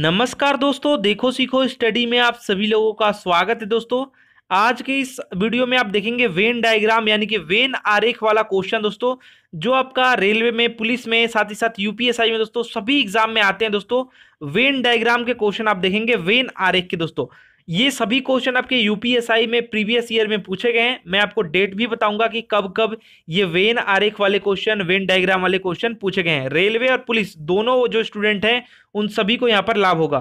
नमस्कार दोस्तों देखो सीखो स्टडी में आप सभी लोगों का स्वागत है दोस्तों आज के इस वीडियो में आप देखेंगे वेन डायग्राम यानी कि वेन आरेख वाला क्वेश्चन दोस्तों जो आपका रेलवे में पुलिस में साथ ही साथ यूपीएसआई में दोस्तों सभी एग्जाम में आते हैं दोस्तों वेन डायग्राम के क्वेश्चन आप देखेंगे वेन आरेख के दोस्तों ये सभी क्वेश्चन आपके यूपीएसआई में प्रीवियस ईयर में पूछे गए हैं मैं आपको डेट भी बताऊंगा कि कब कब ये वेन आरेख वाले क्वेश्चन वेन डायग्राम वाले क्वेश्चन पूछे गए हैं रेलवे और पुलिस दोनों जो स्टूडेंट हैं उन सभी को यहाँ पर लाभ होगा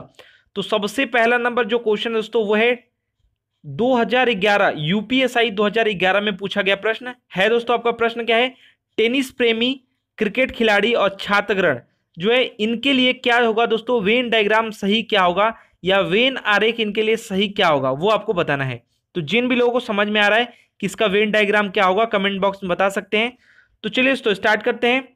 तो सबसे पहला नंबर जो क्वेश्चन है दोस्तों वो है 2011 यूपीएसआई दो में पूछा गया प्रश्न है दोस्तों आपका प्रश्न क्या है टेनिस प्रेमी क्रिकेट खिलाड़ी और छात्रगण जो है इनके लिए क्या होगा दोस्तों वेन डायग्राम सही क्या होगा या वेन आरेख इनके लिए सही क्या होगा वो आपको बताना है तो जिन भी लोगों को समझ में आ रहा है कि इसका वेन डायग्राम क्या होगा कमेंट बॉक्स में बता सकते हैं तो चलिए दोस्तों स्टार्ट करते हैं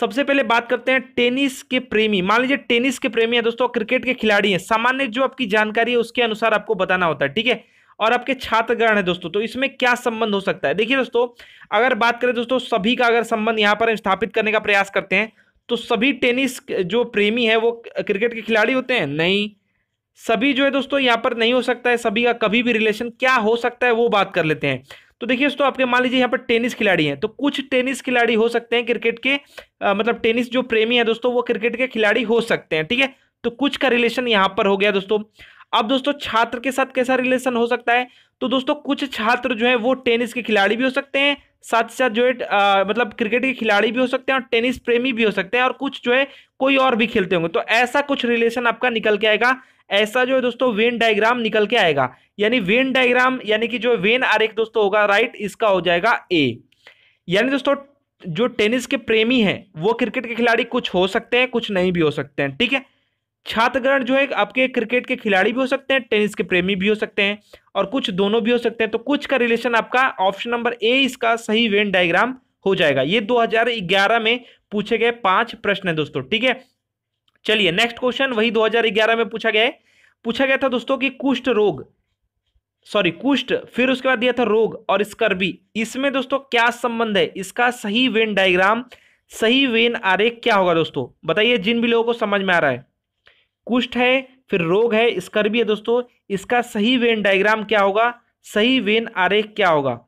सबसे पहले बात करते हैं टेनिस के प्रेमी मान लीजिए टेनिस के प्रेमी है दोस्तों क्रिकेट के खिलाड़ी हैं सामान्य जो आपकी जानकारी है उसके अनुसार आपको बताना होता है ठीक है और आपके छात्रगण है दोस्तों तो इसमें क्या संबंध हो सकता है देखिए दोस्तों अगर बात करें दोस्तों सभी का अगर संबंध यहाँ पर स्थापित करने का प्रयास करते हैं तो सभी टेनिस जो प्रेमी है वो क्रिकेट के खिलाड़ी होते हैं नहीं सभी जो है दोस्तों यहाँ पर नहीं हो सकता है सभी का कभी भी रिलेशन क्या हो सकता है वो बात कर लेते हैं तो देखिए दोस्तों आपके मान लीजिए यहाँ पर टेनिस खिलाड़ी हैं तो कुछ टेनिस खिलाड़ी हो सकते हैं क्रिकेट के आ, मतलब टेनिस जो प्रेमी है दोस्तों वो क्रिकेट के खिलाड़ी हो सकते हैं ठीक है तो कुछ का रिलेशन यहाँ पर हो गया दोस्तों अब दोस्तों छात्र के साथ कैसा रिलेशन हो सकता है तो दोस्तों कुछ छात्र जो है वो टेनिस के खिलाड़ी भी हो सकते हैं साथ ही साथ जो है मतलब क्रिकेट के खिलाड़ी भी हो सकते हैं और टेनिस प्रेमी भी हो सकते हैं और कुछ जो है कोई और भी खेलते होंगे तो ऐसा कुछ रिलेशन आपका निकल के आएगा ऐसा जो है दोस्तों वेन डायग्राम निकल के आएगा यानी वेन डायग्राम यानी कि जो वेन आरेख दोस्तों होगा राइट इसका हो जाएगा ए यानी दोस्तों जो टेनिस के प्रेमी हैं वो क्रिकेट के खिलाड़ी कुछ हो सकते हैं कुछ नहीं भी हो सकते हैं ठीक है छात्रगण जो है आपके क्रिकेट के खिलाड़ी भी हो सकते हैं टेनिस के प्रेमी भी हो सकते हैं और कुछ दोनों भी हो सकते हैं तो कुछ का रिलेशन आपका ऑप्शन नंबर ए इसका सही वेन डायग्राम हो जाएगा ये 2011 में पूछे गए पांच प्रश्न है दोस्तों ठीक है चलिए नेक्स्ट क्वेश्चन वही 2011 में पूछा गया है पूछा गया था दोस्तों कि कुष्ठ रोग सॉरी कुष्ठ फिर उसके बाद दिया था रोग और स्कर्बी इसमें दोस्तों क्या संबंध है इसका सही वेन डायग्राम सही वेन आरेख क्या होगा दोस्तों बताइए जिन भी लोगों को समझ में आ रहा है कुष्ठ है फिर रोग है स्कर्बी है दोस्तों इसका सही वेन डायग्राम क्या होगा सही वेन आरेख क्या होगा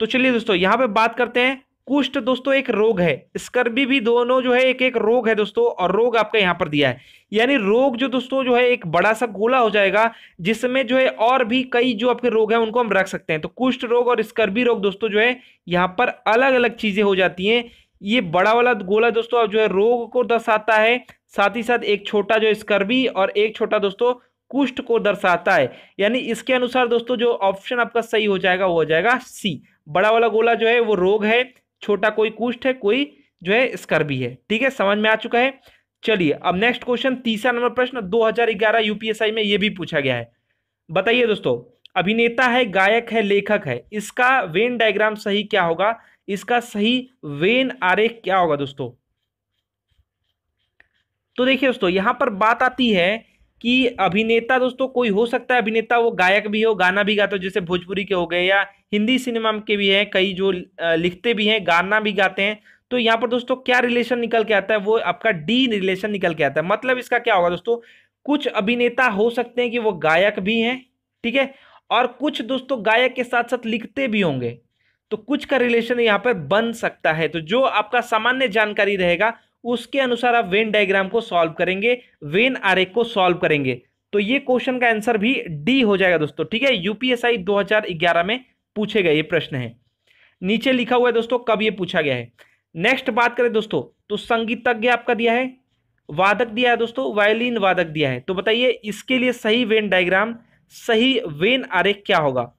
तो चलिए दोस्तों यहां पे बात करते हैं कुष्ठ दोस्तों एक रोग है स्कर्बी भी दोनों जो है एक एक रोग है दोस्तों और रोग आपका यहाँ पर दिया है यानी रोग जो दोस्तों जो है एक बड़ा सा गोला हो जाएगा जिसमें जो है और भी कई जो आपके रोग हैं उनको हम रख सकते हैं तो कुष्ठ रोग और स्कर्बी रोग दोस्तों जो है यहाँ पर अलग अलग चीज़ें हो जाती हैं ये बड़ा वाला गोला दोस्तों अब जो है रोग को दर्शाता है साथ ही साथ एक छोटा जो स्कर्बी और एक छोटा दोस्तों कुष्ठ को दर्शाता है यानी इसके अनुसार दोस्तों जो ऑप्शन आपका सही हो जाएगा वो हो जाएगा सी बड़ा वाला गोला जो है वो रोग है छोटा कोई कुष्ट है कोई जो है स्कर्बी है ठीक है समझ में आ चुका है चलिए अब नेक्स्ट क्वेश्चन तीसरा नंबर प्रश्न 2011 यूपीएसआई में यह भी पूछा गया है बताइए दोस्तों अभिनेता है गायक है लेखक है इसका वेन डायग्राम सही क्या होगा इसका सही वेन आरेख क्या होगा दोस्तों तो देखिए दोस्तों यहां पर बात आती है कि अभिनेता दोस्तों कोई हो सकता है अभिनेता वो गायक भी हो गाना भी गाता हो जैसे भोजपुरी के हो गए या हिंदी सिनेमा के भी हैं कई जो लिखते भी हैं गाना भी गाते हैं तो यहाँ पर दोस्तों क्या रिलेशन निकल के आता है वो आपका डी रिलेशन निकल के आता है मतलब इसका क्या होगा दोस्तों कुछ अभिनेता हो सकते हैं कि वो गायक भी हैं ठीक है और कुछ दोस्तों गायक के साथ साथ लिखते भी होंगे तो कुछ का रिलेशन यहाँ पर बन सकता है तो जो आपका सामान्य जानकारी रहेगा उसके अनुसार आप वेन डायग्राम को सॉल्व करेंगे वेन आरेख को सॉल्व करेंगे तो ये क्वेश्चन का आंसर भी डी हो जाएगा दोस्तों ठीक है यूपीएसआई 2011 में पूछे गए ये प्रश्न है नीचे लिखा हुआ है दोस्तों कब ये पूछा गया है नेक्स्ट बात करें दोस्तों तो संगीतज्ञ आपका दिया है वादक दिया है दोस्तों वायलिन वादक दिया है तो बताइए इसके लिए सही वेन डायग्राम सही वेन आरेख क्या होगा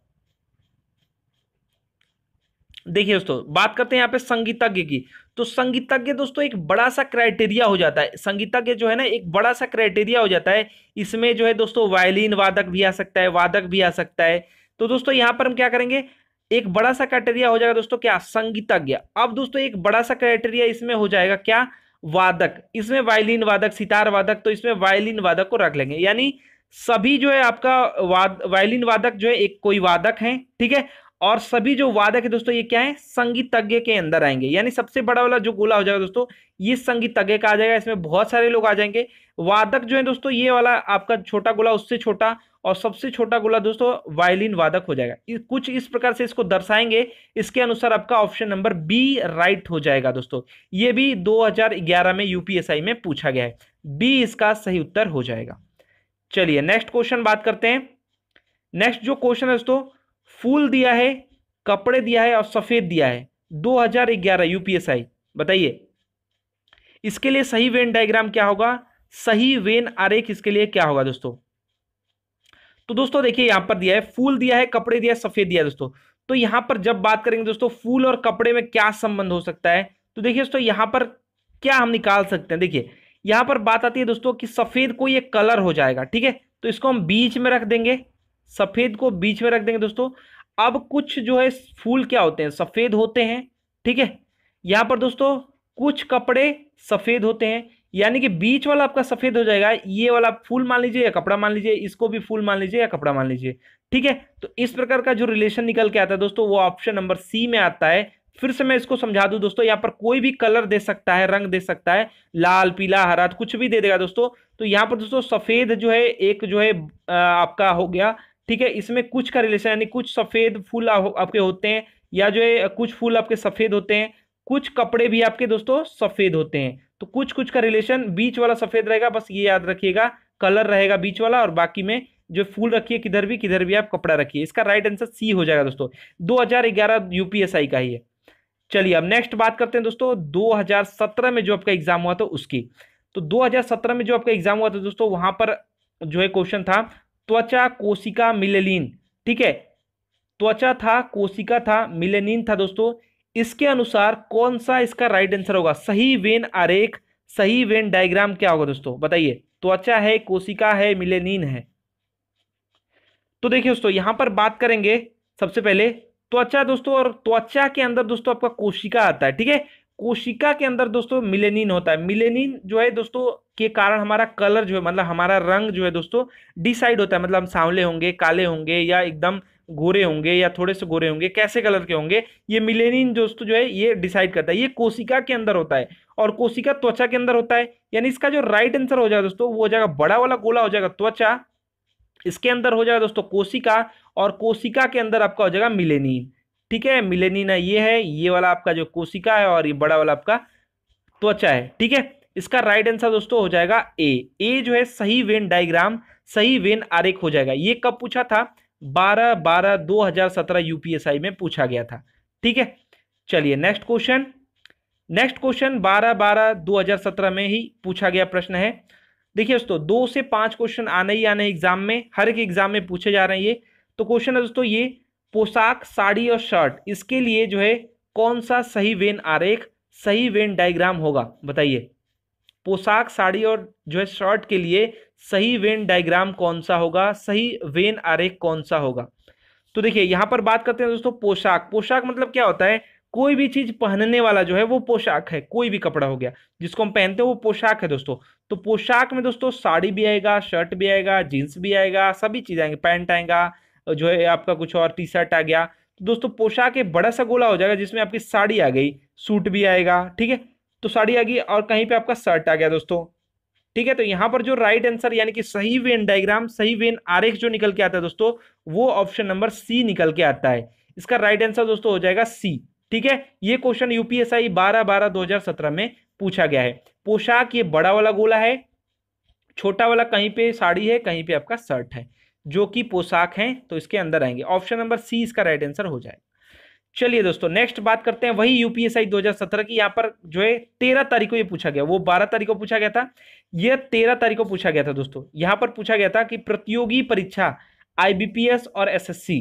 देखिए दोस्तों बात करते हैं यहाँ पे संगीतज्ञ की तो संगीतज्ञ दोस्तों एक बड़ा सा क्राइटेरिया हो जाता है संगीतज्ञ जो है ना एक बड़ा सा क्राइटेरिया हो जाता है इसमें जो है दोस्तों वायलिन वादक भी आ सकता है वादक भी आ सकता है तो दोस्तों यहाँ पर हम क्या करेंगे एक बड़ा सा क्राइटेरिया हो जाएगा दोस्तों क्या संगीतज्ञ अब दोस्तों एक बड़ा सा क्राइटेरिया इसमें हो जाएगा क्या वादक इसमें वायलिन वादक सितार वादक तो इसमें वायलिन वादक को रख लेंगे यानी सभी जो है आपका वाद वायलिन वादक जो है एक कोई वादक है ठीक है और सभी जो वादक है दोस्तों ये क्या है संगीतज्ञ के अंदर आएंगे यानी सबसे बड़ा वाला जो गोला हो जाएगा दोस्तों ये संगीतज्ञ का आ जाएगा इसमें बहुत सारे लोग आ जाएंगे वादक जो है दोस्तों ये वाला आपका छोटा गोला उससे छोटा और सबसे छोटा गोला दोस्तों वायलिन वादक हो जाएगा कुछ इस प्रकार से इसको दर्शाएंगे इसके अनुसार आपका ऑप्शन नंबर बी राइट हो जाएगा दोस्तों ये भी 2011 में यूपीएसआई में पूछा गया है बी इसका सही उत्तर हो जाएगा चलिए नेक्स्ट क्वेश्चन बात करते हैं नेक्स्ट जो क्वेश्चन है दोस्तों फूल दिया है कपड़े दिया है और सफ़ेद दिया है 2011 यूपीएसआई बताइए इसके लिए सही वेन डायग्राम क्या होगा सही वेन आरेख इसके लिए क्या होगा दोस्तों तो दोस्तों देखिए यहां पर दिया है फूल दिया है कपड़े दिया है सफेद दिया है दोस्तों तो यहां पर जब बात करेंगे दोस्तों फूल और कपड़े में क्या संबंध हो सकता है तो देखिए दोस्तों यहां पर क्या हम निकाल सकते हैं देखिए यहां पर बात आती है दोस्तों कि सफेद को ये कलर हो जाएगा ठीक है तो इसको हम बीच में रख देंगे सफ़ेद को बीच में रख देंगे दोस्तों अब कुछ जो है फूल क्या होते हैं सफ़ेद होते हैं ठीक है यहाँ पर दोस्तों कुछ कपड़े सफ़ेद होते हैं यानी कि बीच वाला आपका सफ़ेद हो जाएगा ये वाला फूल मान लीजिए या कपड़ा मान लीजिए इसको भी फूल मान लीजिए या कपड़ा मान लीजिए ठीक है तो इस प्रकार का जो रिलेशन निकल के आता है दोस्तों वो ऑप्शन नंबर सी में आता है फिर से मैं इसको समझा दूं दोस्तों यहाँ पर कोई भी कलर दे सकता है रंग दे सकता है लाल पीला हरा तो कुछ भी दे देगा दोस्तों तो यहाँ पर दोस्तों सफ़ेद जो है एक जो है आपका हो गया ठीक है इसमें कुछ का रिलेशन यानी कुछ सफ़ेद फूल आपके होते हैं या जो है कुछ फूल आपके सफ़ेद होते हैं कुछ कपड़े भी आपके दोस्तों सफ़ेद होते हैं तो कुछ कुछ का रिलेशन बीच वाला सफ़ेद रहेगा बस ये याद रखिएगा कलर रहेगा बीच वाला और बाकी में जो फूल रखिए किधर भी किधर भी आप कपड़ा रखिए इसका राइट आंसर सी हो जाएगा दोस्तों दो यूपीएसआई का ही है चलिए अब नेक्स्ट बात करते हैं दोस्तों 2017 में जो आपका एग्जाम हुआ था उसकी तो 2017 में जो आपका एग्जाम हुआ था दोस्तों वहां पर जो है क्वेश्चन था त्वचा कोशिका मिलेलिन ठीक है त्वचा था कोशिका था मिलेनिन था दोस्तों इसके अनुसार कौन सा इसका राइट आंसर होगा सही वेन आरेख सही वेन डायग्राम क्या होगा दोस्तों बताइए त्वचा है कोशिका है मिलेनिन है तो देखिए दोस्तों यहां पर बात करेंगे सबसे पहले त्वचा दोस्तों और त्वचा के अंदर दोस्तों आपका कोशिका आता है ठीक है कोशिका के अंदर दोस्तों मिलेनिन होता है मिलेनिन जो है दोस्तों के कारण हमारा कलर जो है मतलब हमारा रंग जो है दोस्तों डिसाइड होता है मतलब हम सांवले होंगे काले होंगे या एकदम गोरे होंगे या थोड़े से गोरे होंगे कैसे कलर के होंगे ये मिलेनिन दोस्तों जो है ये डिसाइड करता है ये कोशिका के अंदर होता है और कोशिका त्वचा के अंदर होता है यानी इसका जो राइट आंसर हो जाएगा दोस्तों वो हो जाएगा बड़ा वाला गोला हो जाएगा त्वचा इसके अंदर हो जाएगा दोस्तों कोशिका और कोशिका के अंदर आपका हो जाएगा मिलेनिन ठीक है मिलेनिना ये है ये वाला आपका जो कोशिका है और ये बड़ा वाला आपका त्वचा है ठीक है इसका राइट आंसर दोस्तों हो जाएगा ए ए जो है सही वेन डायग्राम सही वेन आरेख हो जाएगा ये कब पूछा था बारह बारह दो हजार सत्रह यूपीएसआई में पूछा गया था ठीक है चलिए नेक्स्ट क्वेश्चन नेक्स्ट क्वेश्चन बारह बारह दो हजार सत्रह में ही पूछा गया प्रश्न है देखिए दोस्तों दो से पांच क्वेश्चन आने ही आने एग्जाम में हर एक एग्जाम में पूछे जा रहे हैं ये तो क्वेश्चन है दोस्तों ये पोशाक साड़ी और शर्ट इसके लिए जो है कौन सा सही वेन आरेख सही वेन डायग्राम होगा बताइए पोशाक साड़ी और जो है शर्ट के लिए सही वेन डायग्राम कौन सा होगा सही वेन आरेख कौन सा होगा तो देखिए यहां पर बात करते हैं दोस्तों पोशाक पोशाक मतलब क्या होता है कोई भी चीज पहनने वाला जो है वो पोशाक है कोई भी कपड़ा हो गया जिसको हम पहनते हैं वो पोशाक है दोस्तों तो पोशाक में दोस्तों साड़ी भी आएगा शर्ट भी आएगा जींस भी आएगा सभी चीज आएंगे पैंट आएगा जो है आपका कुछ और टी शर्ट आ गया तो दोस्तों पोशाक एक बड़ा सा गोला हो जाएगा जिसमें आपकी साड़ी आ गई सूट भी आएगा ठीक है तो साड़ी आ गई और कहीं पे आपका शर्ट आ गया दोस्तों ठीक है तो यहाँ पर जो राइट आंसर यानी कि सही वेन डायग्राम सही वेन आरेख जो निकल के आता है दोस्तों वो ऑप्शन नंबर सी निकल के आता है इसका राइट आंसर दोस्तों हो जाएगा सी ठीक है ये क्वेश्चन यूपीएसआई बारह बारह दो हजार सत्रह में पूछा गया है पोशाक ये बड़ा वाला गोला है छोटा वाला कहीं पे साड़ी है कहीं पे आपका शर्ट है जो कि पोशाक हैं तो इसके अंदर आएंगे ऑप्शन नंबर सी इसका राइट आंसर हो जाएगा चलिए दोस्तों नेक्स्ट बात करते हैं वही यूपीएसआई 2017 की यहाँ पर जो है तेरह तारीख को ये पूछा गया वो बारह तारीख को पूछा गया था यह तेरह तारीख को पूछा गया था दोस्तों यहाँ पर पूछा गया था कि प्रतियोगी परीक्षा आईबीपीएस और एसएससी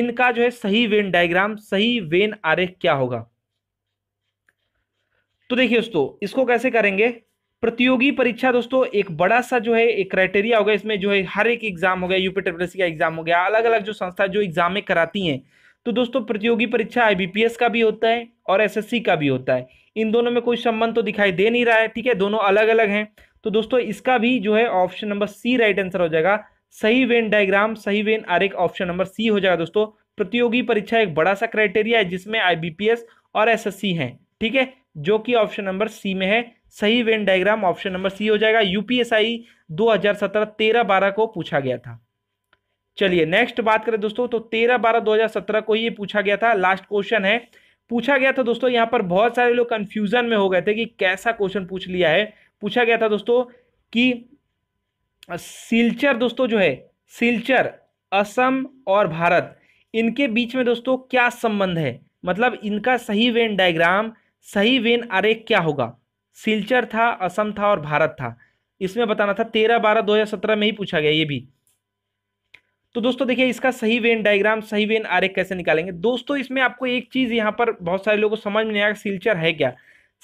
इनका जो है सही वेन डायग्राम सही वेन आरेख क्या होगा तो देखिए दोस्तों इसको कैसे करेंगे प्रतियोगी परीक्षा दोस्तों एक बड़ा सा जो है एक क्राइटेरिया गया इसमें जो है हर एक एग्जाम हो गया यूपी सी का एग्जाम हो गया अलग अलग जो संस्था जो एग्जामें कराती हैं तो दोस्तों प्रतियोगी परीक्षा आईबीपीएस का भी होता है और एसएससी का भी होता है इन दोनों में कोई संबंध तो दिखाई दे नहीं रहा है ठीक है दोनों अलग अलग हैं तो दोस्तों इसका भी जो है option number C right answer हो जाएगा सही वेन डायग्राम सही वेन एक ऑप्शन नंबर सी हो जाएगा दोस्तों प्रतियोगी परीक्षा एक बड़ा सा क्राइटेरिया है जिसमें आईबीपीएस और एस एस ठीक है जो कि ऑप्शन नंबर सी में है सही Venn diagram option number C हो जाएगा यूपीएसआई 2017-13-12 को पूछा गया था चलिए नेक्स्ट बात करें दोस्तों तो 13-12 2017 को ये पूछा गया था लास्ट क्वेश्चन है पूछा गया था दोस्तों यहां पर बहुत सारे लोग कंफ्यूजन में हो गए थे कि कैसा क्वेश्चन पूछ लिया है पूछा गया था दोस्तों कि सिलचर दोस्तों जो है सिलचर असम और भारत इनके बीच में दोस्तों क्या संबंध है मतलब इनका सही वेन डायग्राम सही वेन आरेख क्या होगा सिलचर था असम था और भारत था इसमें बताना था तेरह बारह दो हज़ार सत्रह में ही पूछा गया ये भी तो दोस्तों देखिए इसका सही वेन डायग्राम सही वेन आरेख कैसे निकालेंगे दोस्तों इसमें आपको एक चीज़ यहाँ पर बहुत सारे लोगों को समझ में नहीं आया सिलचर है क्या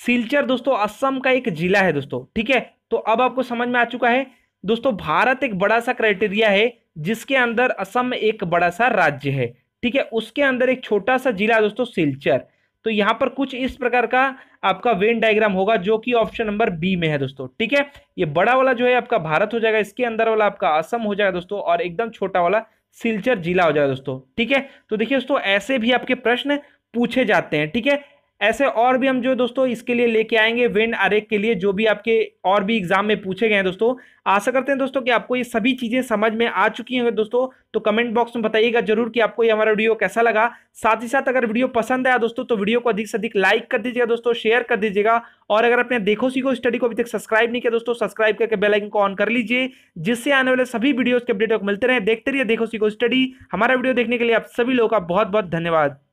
सिलचर दोस्तों असम का एक जिला है दोस्तों ठीक है तो अब आपको समझ में आ चुका है दोस्तों भारत एक बड़ा सा क्राइटेरिया है जिसके अंदर असम एक बड़ा सा राज्य है ठीक है उसके अंदर एक छोटा सा जिला दोस्तों सिलचर तो यहां पर कुछ इस प्रकार का आपका वेन डायग्राम होगा जो कि ऑप्शन नंबर बी में है दोस्तों ठीक है ये बड़ा वाला जो है आपका भारत हो जाएगा इसके अंदर वाला आपका असम हो जाएगा दोस्तों और एकदम छोटा वाला सिलचर जिला हो जाएगा दोस्तों ठीक है तो देखिए दोस्तों ऐसे भी आपके प्रश्न पूछे जाते हैं ठीक है ऐसे और भी हम जो दोस्तों इसके लिए लेके आएंगे वेन आरे के लिए जो भी आपके और भी एग्जाम में पूछे गए हैं दोस्तों आशा करते हैं दोस्तों कि आपको ये सभी चीज़ें समझ में आ चुकी होंगी दोस्तों तो कमेंट बॉक्स में बताइएगा जरूर कि आपको ये हमारा वीडियो कैसा लगा साथ ही साथ अगर वीडियो पसंद आया दोस्तों तो वीडियो को अधिक से अधिक लाइक कर दीजिएगा दोस्तों शेयर कर दीजिएगा और अगर अपने देखो सीखो स्टडी को अभी तक सब्सक्राइब नहीं किया दोस्तों सब्सक्राइब करके बेलाइकन को ऑन कर लीजिए जिससे आने वाले सभी वीडियोज़ के अपडेट मिलते रहे देखते रहिए देखो सीखो स्टडी हमारा वीडियो देखने के लिए आप सभी लोगों का बहुत बहुत धन्यवाद